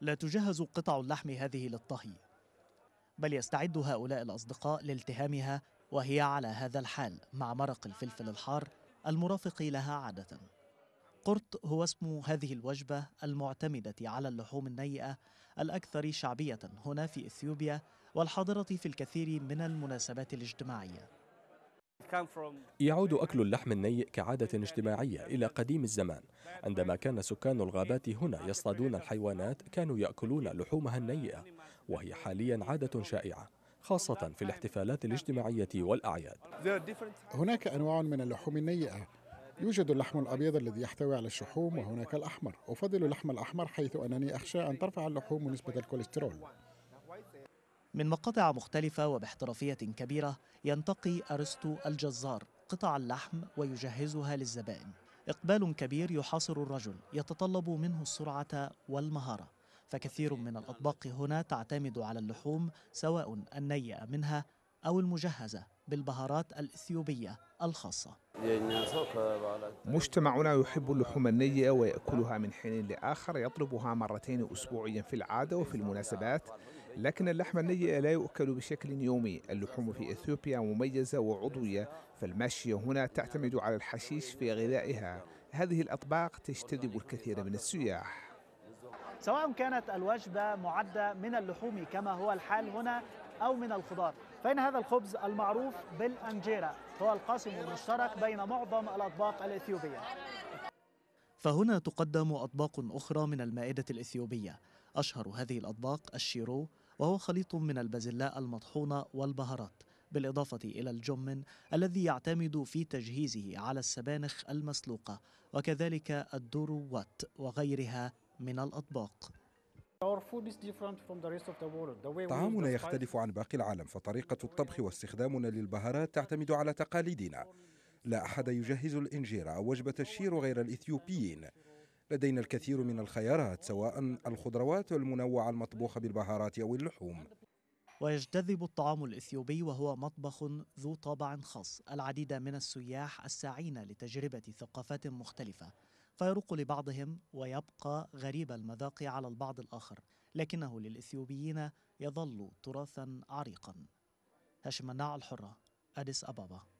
لا تجهز قطع اللحم هذه للطهي بل يستعد هؤلاء الأصدقاء لالتهامها وهي على هذا الحال مع مرق الفلفل الحار المرافق لها عادة قرط هو اسم هذه الوجبة المعتمدة على اللحوم النيئة الأكثر شعبية هنا في إثيوبيا والحاضرة في الكثير من المناسبات الاجتماعية يعود أكل اللحم النيء كعادة اجتماعية إلى قديم الزمان عندما كان سكان الغابات هنا يصطادون الحيوانات كانوا يأكلون لحومها النيئة وهي حاليا عادة شائعة خاصة في الاحتفالات الاجتماعية والأعياد هناك أنواع من اللحوم النيئة يوجد اللحم الأبيض الذي يحتوي على الشحوم وهناك الأحمر أفضل اللحم الأحمر حيث أنني أخشى أن ترفع اللحوم نسبة الكوليسترول من مقاطع مختلفة وباحترافية كبيرة ينتقي أرستو الجزار قطع اللحم ويجهزها للزبائن إقبال كبير يحاصر الرجل يتطلب منه السرعة والمهارة فكثير من الأطباق هنا تعتمد على اللحوم سواء النيئة منها أو المجهزة بالبهارات الإثيوبية الخاصة مجتمعنا يحب اللحوم النيئة ويأكلها من حين لآخر يطلبها مرتين أسبوعيا في العادة وفي المناسبات لكن اللحم النيء لا يؤكل بشكل يومي اللحوم في إثيوبيا مميزة وعضوية فالماشية هنا تعتمد على الحشيش في غذائها هذه الأطباق تجتذب الكثير من السياح سواء كانت الوجبة معدة من اللحوم كما هو الحال هنا أو من الخضار فإن هذا الخبز المعروف بالأنجيرا هو القاسم المشترك بين معظم الأطباق الإثيوبية فهنا تقدم أطباق أخرى من المائدة الإثيوبية أشهر هذه الأطباق الشيرو وهو خليط من البازلاء المطحونة والبهارات بالإضافة إلى الجمن الذي يعتمد في تجهيزه على السبانخ المسلوقة وكذلك الدروات وغيرها من الأطباق طعامنا يختلف عن باقي العالم فطريقة الطبخ واستخدامنا للبهارات تعتمد على تقاليدنا لا أحد يجهز الإنجيرة أو وجبة الشير غير الإثيوبيين لدينا الكثير من الخيارات سواء الخضروات المنوعة المطبوخة بالبهارات أو اللحوم ويجتذب الطعام الإثيوبي وهو مطبخ ذو طابع خاص العديد من السياح الساعين لتجربة ثقافات مختلفة فيروق لبعضهم ويبقى غريب المذاق على البعض الآخر لكنه للإثيوبيين يظل تراثا عريقا هاشم مناع الحرة أديس أبابا